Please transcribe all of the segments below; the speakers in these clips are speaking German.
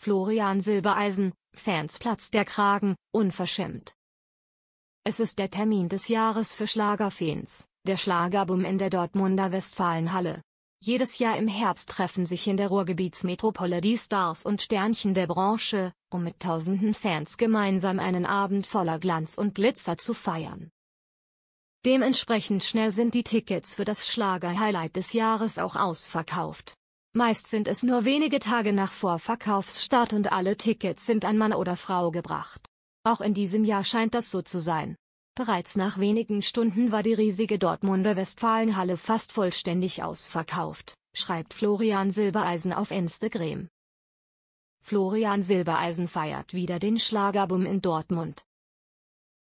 Florian Silbereisen, Fans platzt der Kragen, unverschämt. Es ist der Termin des Jahres für Schlagerfans, der Schlagerboom in der Dortmunder Westfalenhalle. Jedes Jahr im Herbst treffen sich in der Ruhrgebietsmetropole die Stars und Sternchen der Branche, um mit tausenden Fans gemeinsam einen Abend voller Glanz und Glitzer zu feiern. Dementsprechend schnell sind die Tickets für das Schlager-Highlight des Jahres auch ausverkauft. Meist sind es nur wenige Tage nach Vorverkaufsstart und alle Tickets sind an Mann oder Frau gebracht. Auch in diesem Jahr scheint das so zu sein. Bereits nach wenigen Stunden war die riesige Dortmunder Westfalenhalle fast vollständig ausverkauft, schreibt Florian Silbereisen auf Instagram. Florian Silbereisen feiert wieder den Schlagerboom in Dortmund.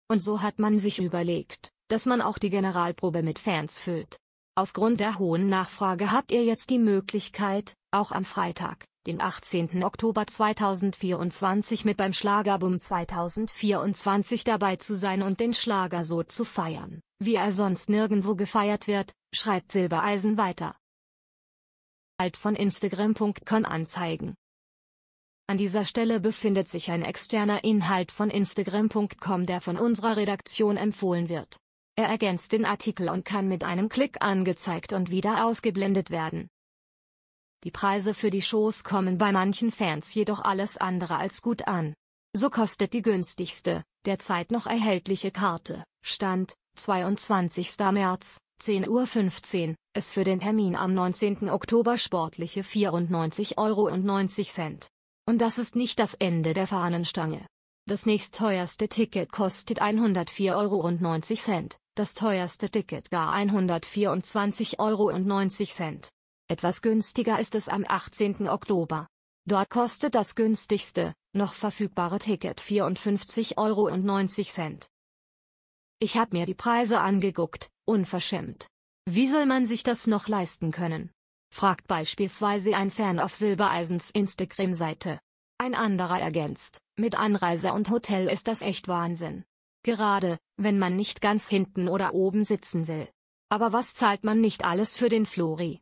Und so hat man sich überlegt, dass man auch die Generalprobe mit Fans füllt. Aufgrund der hohen Nachfrage habt ihr jetzt die Möglichkeit, auch am Freitag, den 18. Oktober 2024 mit beim Schlagerboom 2024 dabei zu sein und den Schlager so zu feiern, wie er sonst nirgendwo gefeiert wird, schreibt Silbereisen weiter. Alt von Instagram.com anzeigen. An dieser Stelle befindet sich ein externer Inhalt von Instagram.com, der von unserer Redaktion empfohlen wird. Er ergänzt den Artikel und kann mit einem Klick angezeigt und wieder ausgeblendet werden. Die Preise für die Shows kommen bei manchen Fans jedoch alles andere als gut an. So kostet die günstigste, derzeit noch erhältliche Karte, Stand 22. März, 10.15 Uhr, es für den Termin am 19. Oktober sportliche 94,90 Euro. Und das ist nicht das Ende der Fahnenstange. Das teuerste Ticket kostet 104,90 Euro. Das teuerste Ticket gar 124,90 Euro. Etwas günstiger ist es am 18. Oktober. Dort kostet das günstigste, noch verfügbare Ticket 54,90 Euro. Ich habe mir die Preise angeguckt, unverschämt. Wie soll man sich das noch leisten können? fragt beispielsweise ein Fan auf Silbereisens Instagram-Seite. Ein anderer ergänzt, mit Anreise und Hotel ist das echt Wahnsinn. Gerade, wenn man nicht ganz hinten oder oben sitzen will. Aber was zahlt man nicht alles für den Flori?